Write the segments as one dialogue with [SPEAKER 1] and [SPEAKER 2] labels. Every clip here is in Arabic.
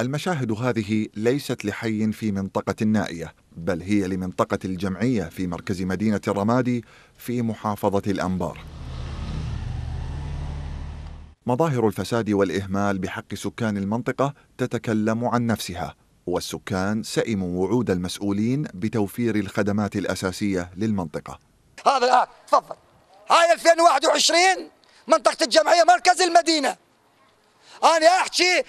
[SPEAKER 1] المشاهد هذه ليست لحي في منطقة النائية بل هي لمنطقة الجمعية في مركز مدينة الرمادي في محافظة الأنبار مظاهر الفساد والإهمال بحق سكان المنطقة تتكلم عن نفسها والسكان سئموا وعود المسؤولين بتوفير الخدمات الأساسية للمنطقة
[SPEAKER 2] هذا الآن تفضل هاي 2021 منطقة الجمعية مركز المدينة أنا أحكي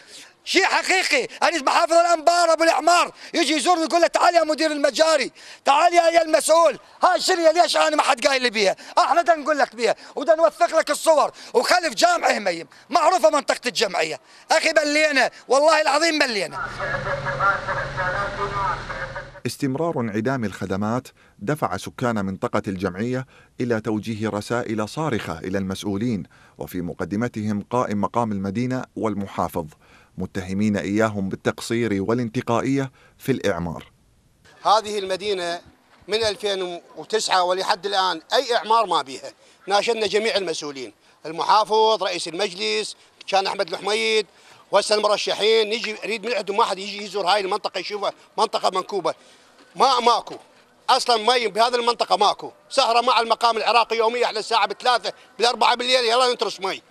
[SPEAKER 2] شيء حقيقي أنا محافظ الانبار ابو الاعمار يجي يزورني يقول له تعال يا مدير المجاري تعال يا يا المسؤول هاي شنو ليش انا ما حد قايل لي بيها آه، احنا بدنا نقول لك بيها وبدنا نوثق لك الصور وخلف جامعه هميم معروفه منطقه الجمعيه اخي ملينا والله العظيم ملينا
[SPEAKER 1] استمرار انعدام الخدمات دفع سكان منطقة الجمعية إلى توجيه رسائل صارخة إلى المسؤولين وفي مقدمتهم قائم مقام المدينة والمحافظ متهمين إياهم بالتقصير والانتقائية في الإعمار
[SPEAKER 3] هذه المدينة من 2009 ولحد الآن أي إعمار ما بيها ناشدنا جميع المسؤولين المحافظ رئيس المجلس كان أحمد الحميد وهسه المرشحين نجي نريد من عندهم واحد يجي يزور هاي المنطقة يشوفها منطقة منكوبة ما ماكو اصلا مي بهذه المنطقه ماكو سهره مع المقام العراقي يوميا احنا الساعه بثلاثة بالاربعة بالليل يلا نترس مي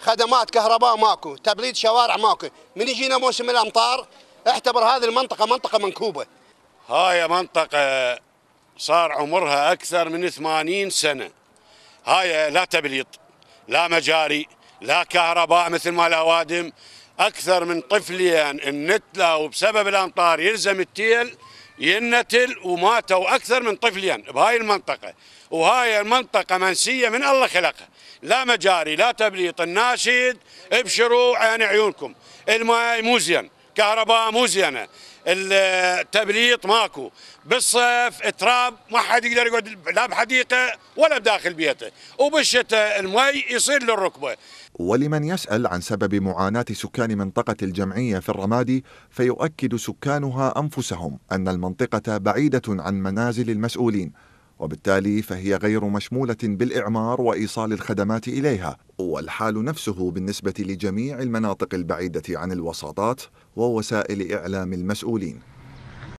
[SPEAKER 3] خدمات كهرباء ماكو تبريد شوارع ماكو من يجينا موسم الامطار
[SPEAKER 4] اعتبر هذه المنطقه منطقه منكوبه هاي منطقه صار عمرها اكثر من 80 سنه هاي لا تبليط لا مجاري لا كهرباء مثل ما الاوادم اكثر من طفلين النتله وبسبب الامطار يلزم التيل ينتل وماتوا أكثر من طفلين بهاي المنطقة وهاي المنطقة منسية من الله خلقها لا مجاري لا تبليط الناشد ابشروا عين عيونكم الماء مو زين كهرباء مو زينه التبليط ماكو بالصيف تراب ما حد يقدر يقعد لا بحديقه ولا بداخل بيته وبالشتاء المي يصير للركبه
[SPEAKER 1] ولمن يسأل عن سبب معاناة سكان منطقة الجمعية في الرمادي فيؤكد سكانها أنفسهم أن المنطقة بعيدة عن منازل المسؤولين وبالتالي فهي غير مشمولة بالإعمار وإيصال الخدمات إليها، والحال نفسه بالنسبة لجميع المناطق البعيدة عن الوساطات ووسائل إعلام المسؤولين.